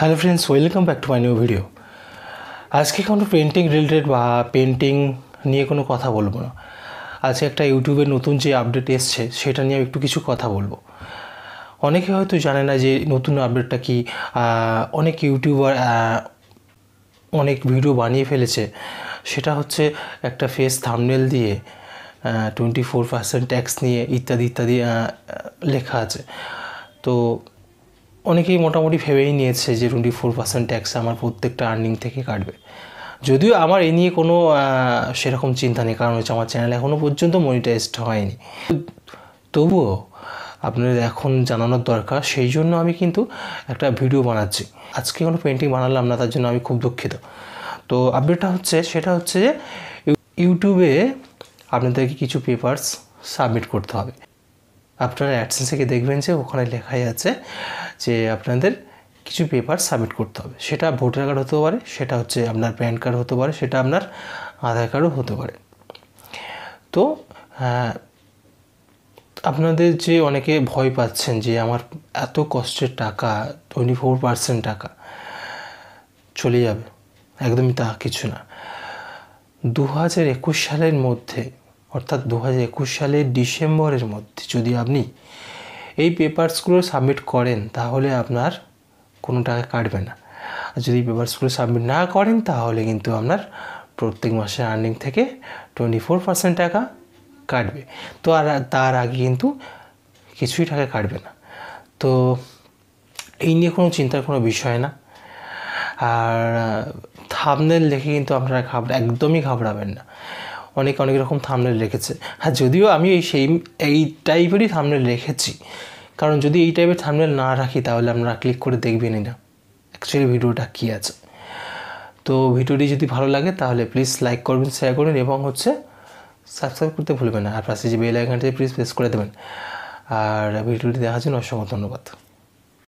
hello friends welcome back to my new video আজকে কোনো painting related বা painting নিয়ে কোনো কথা বলবো না আজকে একটা ইউটিউবে নতুন যে আপডেট এসছে সেটা নিয়ে একটু কিছু কথা বলবো অনেকে হয়তো জানে না যে নতুন আপডেটটা কি অনেক ইউটিউবার অনেক ভিডিও বানিয়ে ফেলেছে সেটা হচ্ছে একটা ফেস থামনেল দিয়ে টোয়েন্টি ফোর পার্সেন্ট ট্যাক্স নিয়ে ইত্যাদি ইত্যাদি লেখা আছে তো অনেকেই মোটামুটি ভেবেই নিয়েছে যে টোয়েন্টি ফোর পার্সেন্ট ট্যাক্স আমার প্রত্যেকটা আর্নিং থেকে কাটবে যদিও আমার এ নিয়ে কোনো সেরকম চিন্তা নেই কারণ হচ্ছে আমার চ্যানেল এখনও পর্যন্ত মনিটাইজড হয়নি তবুও আপনাদের এখন জানানোর দরকার সেই জন্য আমি কিন্তু একটা ভিডিও বানাচ্ছি আজকে কোনো পেন্টিং বানালাম না তার জন্য আমি খুব দুঃখিত তো আপডেটটা হচ্ছে সেটা হচ্ছে যে ইউটিউবে আপনাদেরকে কিছু পেপার্স সাবমিট করতে হবে আপনারা অ্যাডসেন্স থেকে দেখবেন যে ওখানে লেখাই আছে যে আপনাদের কিছু পেপার সাবমিট করতে হবে সেটা ভোটার কার্ড হতে পারে সেটা হচ্ছে আপনার প্যান কার্ড হতে পারে সেটা আপনার আধার কার্ডও হতে পারে তো হ্যাঁ, আপনাদের যে অনেকে ভয় পাচ্ছেন যে আমার এত কষ্টের টাকা টোয়েন্টি ফোর পার্সেন্ট টাকা চলে যাবে একদমই তা কিছু না দু হাজার একুশ সালের মধ্যে অর্থাৎ দু হাজার একুশ সালের ডিসেম্বরের মধ্যে যদি আপনি এই পেপারসগুলো সাবমিট করেন তাহলে আপনার কোনো টাকা কাটবে না আর যদি পেপারসগুলো সাবমিট না করেন তাহলে কিন্তু আপনার প্রত্যেক মাসের আর্নিং থেকে টোয়েন্টি ফোর পার্সেন্ট টাকা কাটবে তো আর তার আগে কিন্তু কিছুই টাকা কাটবে না তো এই নিয়ে কোনো চিন্তার কোনো বিষয় না আর থামনেল দেখে কিন্তু আপনারা ঘাবড়া একদমই ঘাবড়াবেন না অনেক অনেক রকম থামনেল রেখেছে হ্যাঁ যদিও আমি এই সেই এই টাইপেরই থামনেল রেখেছি কারণ যদি এই টাইপের থামনেল না রাখি তাহলে আমরা ক্লিক করে দেখবেনই না অ্যাকচুয়ালি ভিডিওটা কী আছে তো ভিডিওটি যদি ভালো লাগে তাহলে প্লিজ লাইক করবেন শেয়ার করবেন এবং হচ্ছে সাবস্ক্রাইব করতে ভুলবেন না আর পাশে যে বেল আইকনটি প্লিজ প্রেস করে দেবেন আর ভিডিওটি দেখার জন্য অসংখ্য ধন্যবাদ